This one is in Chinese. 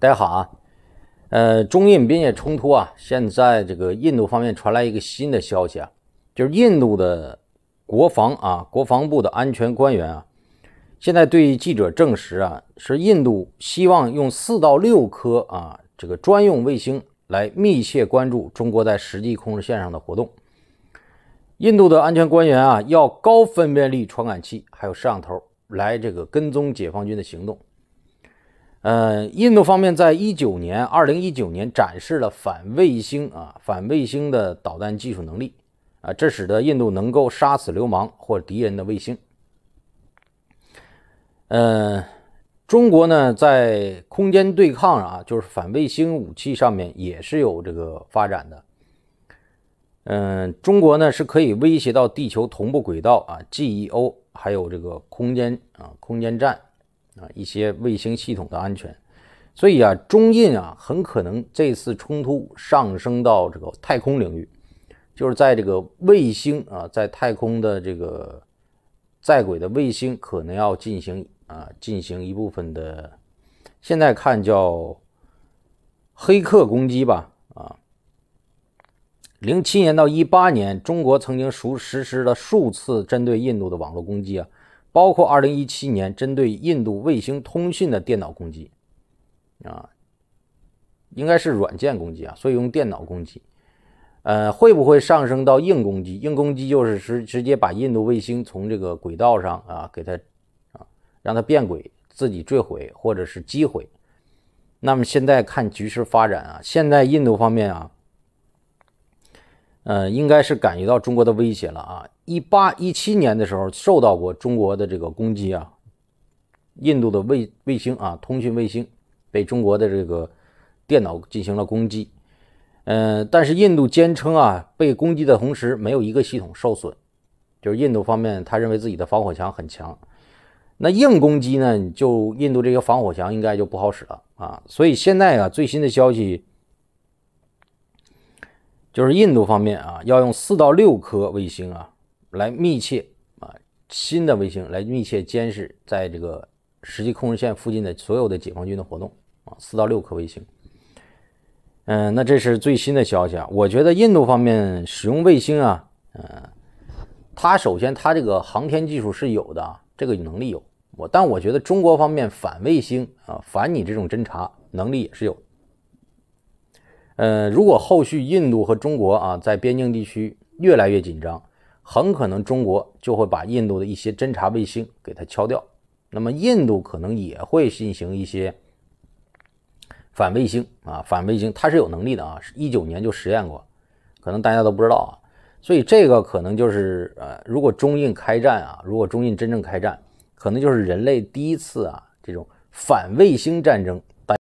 大家好啊，呃，中印边界冲突啊，现在这个印度方面传来一个新的消息啊，就是印度的国防啊，国防部的安全官员啊，现在对记者证实啊，是印度希望用四到六颗啊，这个专用卫星来密切关注中国在实际控制线上的活动。印度的安全官员啊，要高分辨率传感器还有摄像头来这个跟踪解放军的行动。呃，印度方面在一九年、二零一九年展示了反卫星啊、反卫星的导弹技术能力啊，这使得印度能够杀死流氓或敌人的卫星。呃，中国呢在空间对抗啊，就是反卫星武器上面也是有这个发展的。嗯，中国呢是可以威胁到地球同步轨道啊 （GEO），还有这个空间啊、空间站。啊，一些卫星系统的安全，所以啊，中印啊很可能这次冲突上升到这个太空领域，就是在这个卫星啊，在太空的这个在轨的卫星可能要进行啊，进行一部分的，现在看叫黑客攻击吧啊。零七年到一八年，中国曾经数实施了数次针对印度的网络攻击啊。包括二零一七年针对印度卫星通信的电脑攻击，啊，应该是软件攻击啊，所以用电脑攻击，呃，会不会上升到硬攻击？硬攻击就是直直接把印度卫星从这个轨道上啊，给它啊，让它变轨，自己坠毁或者是击毁。那么现在看局势发展啊，现在印度方面啊。嗯，应该是感觉到中国的威胁了啊！一八一七年的时候受到过中国的这个攻击啊，印度的卫卫星啊，通讯卫星被中国的这个电脑进行了攻击。嗯，但是印度坚称啊，被攻击的同时没有一个系统受损，就是印度方面他认为自己的防火墙很强。那硬攻击呢，就印度这个防火墙应该就不好使了啊！所以现在啊，最新的消息。就是印度方面啊，要用四到六颗卫星啊，来密切啊新的卫星来密切监视在这个实际控制线附近的所有的解放军的活动啊，四到六颗卫星。嗯，那这是最新的消息啊。我觉得印度方面使用卫星啊，嗯，它首先它这个航天技术是有的啊，这个能力有我，但我觉得中国方面反卫星啊，反你这种侦察能力也是有。呃，如果后续印度和中国啊在边境地区越来越紧张，很可能中国就会把印度的一些侦察卫星给它敲掉。那么印度可能也会进行一些反卫星啊，反卫星它是有能力的啊，一九年就实验过，可能大家都不知道啊。所以这个可能就是呃，如果中印开战啊，如果中印真正开战，可能就是人类第一次啊这种反卫星战争。